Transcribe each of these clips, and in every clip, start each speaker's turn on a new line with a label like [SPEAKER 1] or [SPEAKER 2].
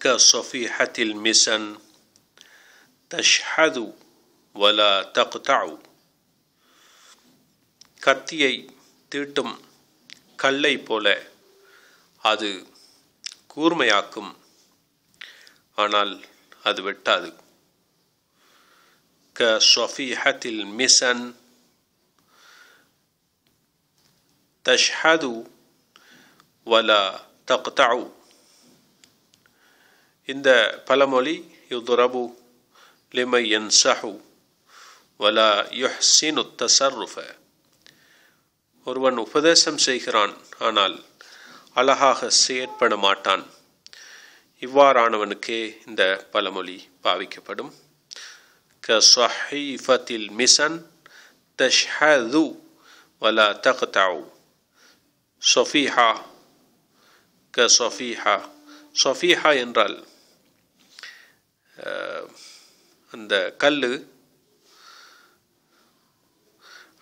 [SPEAKER 1] كصفيحة المسن تشحذ ولا تقطع கத்தியை தீட்டும் கல்லை போல அது கூர்மையாக்கும் ஆனால் அது வெட்டாது க சொஃபிஹத்தில் மிசன் தஷ்ஹது வலா தக்தவு இந்த பழமொழி யுதுரபு லிமை என் சஹு வலா யுஹ்சினு தசர்ருஃப ஒருவன் உபதேசம் செய்கிறான் ஆனால் அழகாக செயற்பட மாட்டான் இவ்வாறானவனுக்கே இந்த பழமொழி பாவிக்கப்படும் க சொஹீஃபத்தில் மிசன் தஷ்ஹது வலா தகதாவு சொஃபீஹா க சொஃபீஹா சொஃபீஹா என்றால் அந்த கல்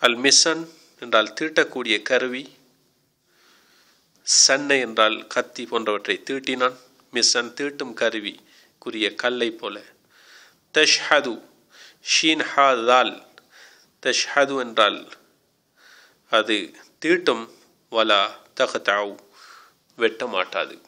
[SPEAKER 1] அல் மிஷன் என்றால் தீட்டக்கூடிய கருவி சன்னை என்றால் கத்தி போன்றவற்றை தீட்டினான் மிஷன் தீட்டும் கருவி கூறிய கல்லை போல தஷ்ஹது ஷீன் ஹாதால் தஷ்ஹது என்றால் அது தீட்டும் வலா தகதாவ் வெட்ட மாட்டாது